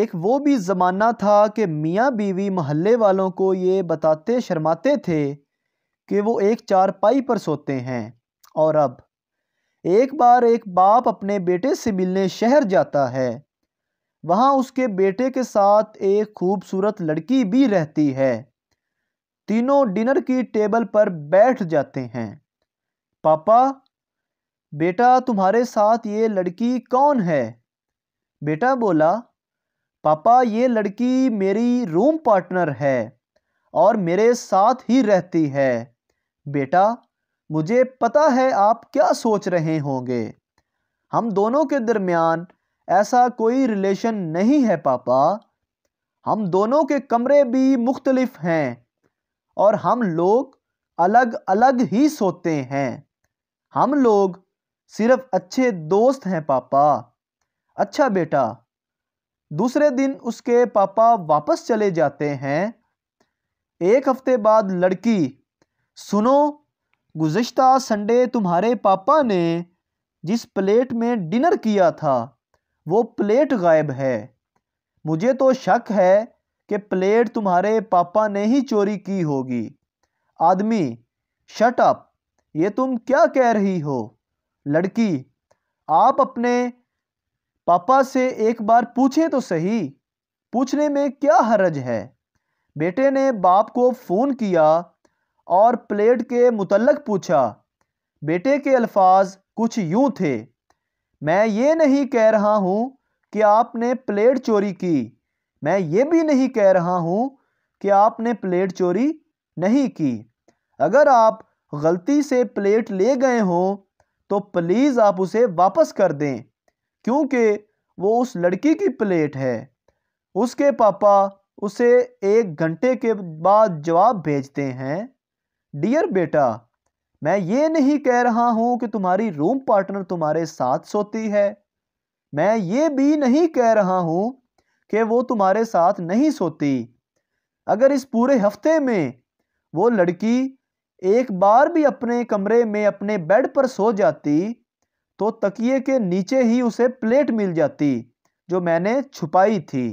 एक वो भी ज़माना था कि मियाँ बीवी महल्ले वालों को ये बताते शर्माते थे कि वो एक चारपाई पर सोते हैं और अब एक बार एक बाप अपने बेटे से मिलने शहर जाता है वहाँ उसके बेटे के साथ एक खूबसूरत लड़की भी रहती है तीनों डिनर की टेबल पर बैठ जाते हैं पापा बेटा तुम्हारे साथ ये लड़की कौन है बेटा बोला पापा ये लड़की मेरी रूम पार्टनर है और मेरे साथ ही रहती है बेटा मुझे पता है आप क्या सोच रहे होंगे हम दोनों के दरमियान ऐसा कोई रिलेशन नहीं है पापा हम दोनों के कमरे भी मुख्तलिफ हैं और हम लोग अलग अलग ही सोते हैं हम लोग सिर्फ अच्छे दोस्त हैं पापा अच्छा बेटा दूसरे दिन उसके पापा वापस चले जाते हैं एक हफ्ते बाद लड़की सुनो गुज्त संडे तुम्हारे पापा ने जिस प्लेट में डिनर किया था वो प्लेट गायब है मुझे तो शक है कि प्लेट तुम्हारे पापा ने ही चोरी की होगी आदमी शट अप ये तुम क्या कह रही हो लड़की आप अपने पापा से एक बार पूछे तो सही पूछने में क्या हरज है बेटे ने बाप को फ़ोन किया और प्लेट के मुतलक पूछा बेटे के अल्फाज कुछ यूं थे मैं ये नहीं कह रहा हूँ कि आपने प्लेट चोरी की मैं ये भी नहीं कह रहा हूँ कि आपने प्लेट चोरी नहीं की अगर आप गलती से प्लेट ले गए हों तो प्लीज़ आप उसे वापस कर दें क्योंकि वो उस लड़की की प्लेट है उसके पापा उसे एक घंटे के बाद जवाब भेजते हैं डियर बेटा मैं ये नहीं कह रहा हूँ कि तुम्हारी रूम पार्टनर तुम्हारे साथ सोती है मैं ये भी नहीं कह रहा हूँ कि वो तुम्हारे साथ नहीं सोती अगर इस पूरे हफ्ते में वो लड़की एक बार भी अपने कमरे में अपने बेड पर सो जाती तो तकिए के नीचे ही उसे प्लेट मिल जाती जो मैंने छुपाई थी